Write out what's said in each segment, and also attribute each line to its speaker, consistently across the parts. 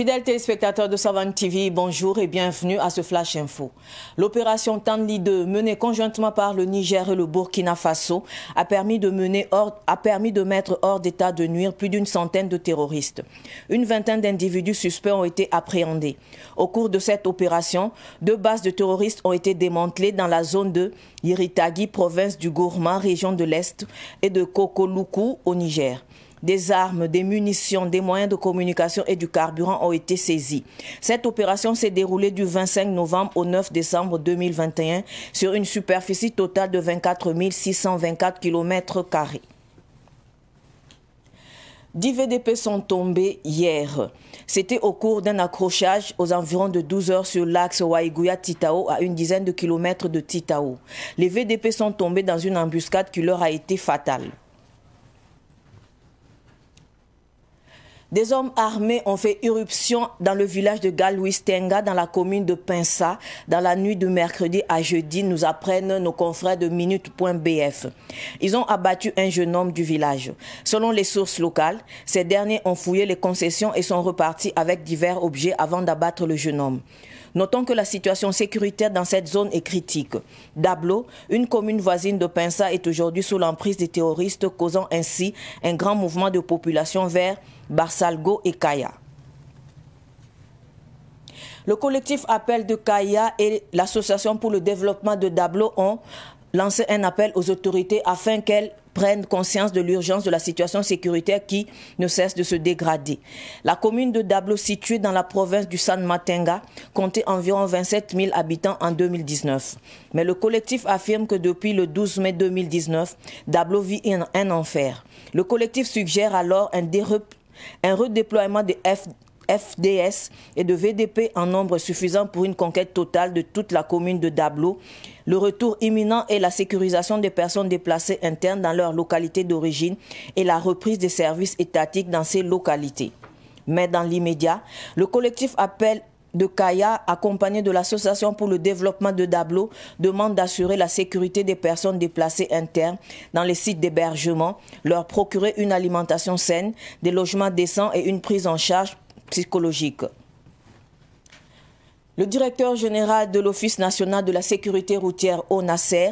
Speaker 1: Fidèles téléspectateurs de Savant TV, bonjour et bienvenue à ce Flash Info. L'opération Tandli 2, menée conjointement par le Niger et le Burkina Faso, a permis de, a permis de mettre hors d'état de nuire plus d'une centaine de terroristes. Une vingtaine d'individus suspects ont été appréhendés. Au cours de cette opération, deux bases de terroristes ont été démantelées dans la zone de Yiritagi, province du Gourma, région de l'Est, et de Kokoluku au Niger. Des armes, des munitions, des moyens de communication et du carburant ont été saisis. Cette opération s'est déroulée du 25 novembre au 9 décembre 2021 sur une superficie totale de 24 624 km Dix 10 VDP sont tombés hier. C'était au cours d'un accrochage aux environs de 12 heures sur l'axe Waiguya-Titao à une dizaine de kilomètres de Titao. Les VDP sont tombés dans une embuscade qui leur a été fatale. Des hommes armés ont fait irruption dans le village de Galwistenga, dans la commune de Pinsa, dans la nuit de mercredi à jeudi, nous apprennent nos confrères de Minute.bf. Ils ont abattu un jeune homme du village. Selon les sources locales, ces derniers ont fouillé les concessions et sont repartis avec divers objets avant d'abattre le jeune homme. Notons que la situation sécuritaire dans cette zone est critique. Dablo, une commune voisine de Pensa, est aujourd'hui sous l'emprise des terroristes, causant ainsi un grand mouvement de population vers Barsalgo et Kaya. Le collectif Appel de Kaya et l'Association pour le développement de Dablo ont lancé un appel aux autorités afin qu'elles prennent conscience de l'urgence de la situation sécuritaire qui ne cesse de se dégrader. La commune de Dablo, située dans la province du San Matenga, comptait environ 27 000 habitants en 2019. Mais le collectif affirme que depuis le 12 mai 2019, Dablo vit un, enfer. Le collectif suggère alors un, redéploiement des F FDS et de VDP en nombre suffisant pour une conquête totale de toute la commune de Dablo, le retour imminent et la sécurisation des personnes déplacées internes dans leur localité d'origine et la reprise des services étatiques dans ces localités. Mais dans l'immédiat, le collectif appel de Kaya, accompagné de l'Association pour le développement de Dablo, demande d'assurer la sécurité des personnes déplacées internes dans les sites d'hébergement, leur procurer une alimentation saine, des logements décents et une prise en charge psychologique. Le directeur général de l'Office national de la sécurité routière Nasser,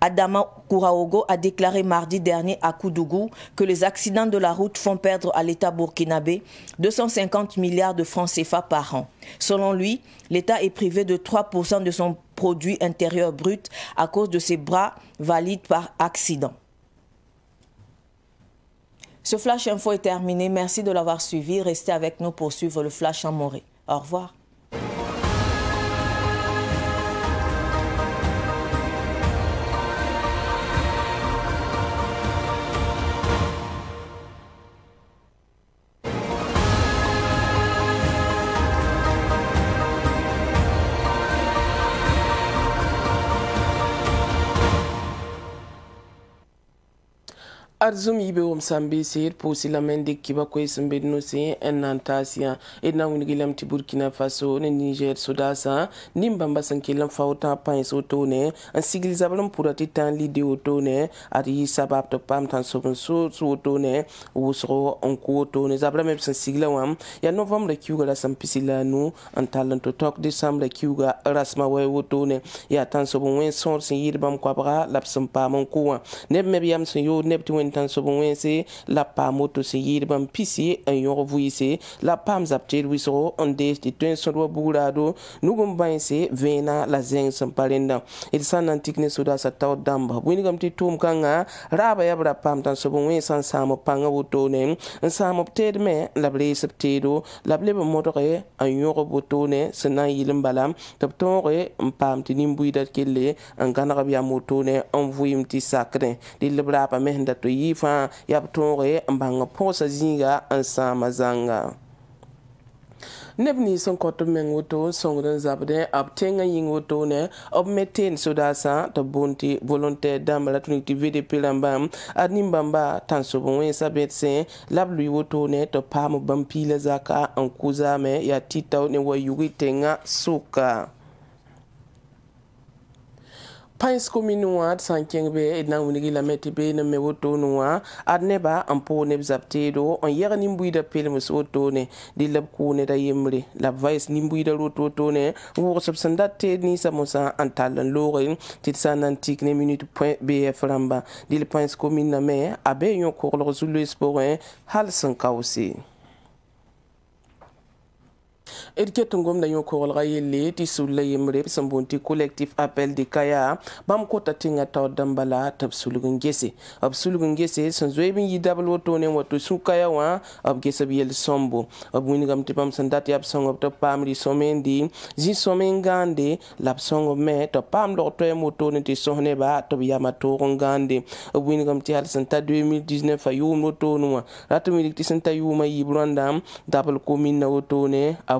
Speaker 1: Adama Kouraogo, a déclaré mardi dernier à Koudougou que les accidents de la route font perdre à l'État burkinabé 250 milliards de francs CFA par an. Selon lui, l'État est privé de 3% de son produit intérieur brut à cause de ses bras valides par accident. Ce Flash Info est terminé. Merci de l'avoir suivi. Restez avec nous pour suivre le Flash en Morée. Au revoir.
Speaker 2: arzum yibe wom sambe seyir posi lamen de kiba koy sembe no se en antasia et na wuni gilam ti burkina faso ne niger sudasa nim bamba san kilam fawta pan so tone an sigil zabalum pura ti tan li de otone ari sabab to pam tan so so so tone wusro on ko tone zabala me san sigila wam ya novembre kiuga la san pisila nu an talento tok december kiuga rasma way wotone ya tan so bon wen son sin yirbam kwabra lapsum pamon ko ne meb yam sin yo neb ti wen tan sob la paam woto sẽn yɩɩd bãmb pisi la Pam zab wiso on de dees tɩ tõe n sõd vena la Zeng sẽn pa rẽndã d sã n na n tɩk ne sodaasa taood dãmba wingame tɩ tʋʋm-kãngã raaba yaa b ra paam tãn sob wẽ sã n sãam b pãngã wotone me la b rees la ble leb n modge n yõg b wotone na n yɩl n bala tɩ b tõoge n paam tɩ nin-buiidã kelle n Yifan yap ton re mba nga ponsajin ga ansan ma zanga. Neb ni son koto men woto son gden zap de ap tengan yin woto ne ap meten sodasa to bonte volonter damba la tonik ti vede pelan bam. Ad nin bamba tan sopon wey sabet se lab lwi woto ne to pa mbampi le zaka an kouza me ya titaw ne woy yuwi tengan soka. pãns komini wã d sã n kẽng be d na n wilgi lame tɩ beene me wotone wã ad nebã n pʋʋg neb zab teedo n yɛg nin-buiidã pelms wotone dɩl b kʋʋ neda yembre la b vaes nin-buiidã rot wotone n wʋgsb sẽn dat teed ninsã mosã n tall n looge tɩ d sã n na n tik ne minut bf rãmba dɩl pãns komin-name a bee yõ-koglg zu-loees pʋgẽ hal sẽn ka wʋse ediketun gomda yõ koglga yelle tɩ sulla yembre b sẽn boond tɩ collectif appel de kaya bãmb kota tẽngã taood dãmb bala tɩ b sulg n gese b sulg n gese sẽn zoeeb n yɩ dabl wotone n wa tɩ sũ-kaya wã b ges b yell sõmbo b wingame tɩ bãmb sẽn dat yaa b sõng b tɩ b paam rɩ-sõmende zĩ-sõm n gãande la b sõng me tɩ b paam log toɛɛm wotone tɩ sõs nebã tɩ b yama toog n gãande b wingame tɩ hal sẽn ta 2019 a yʋʋmd wotone wã ratɩ wilg tɩ sẽn ta yʋʋmã yib rõndãm dabl komina wotone a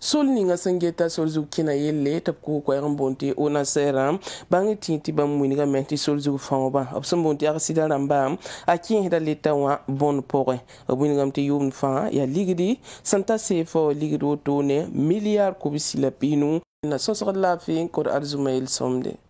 Speaker 2: sol ninga sangeta sol zug kina yelle tab ku ko yaram bonti ona sera bangi tinti bam muni ga menti sol zug fango ba absam bonti aksida ramba akin hida leta wa bon pore buni gam te yum fa ya ligidi santa sefo ligidi wotone milliard ko bisila pinu na sosra la fi ko arzumail somde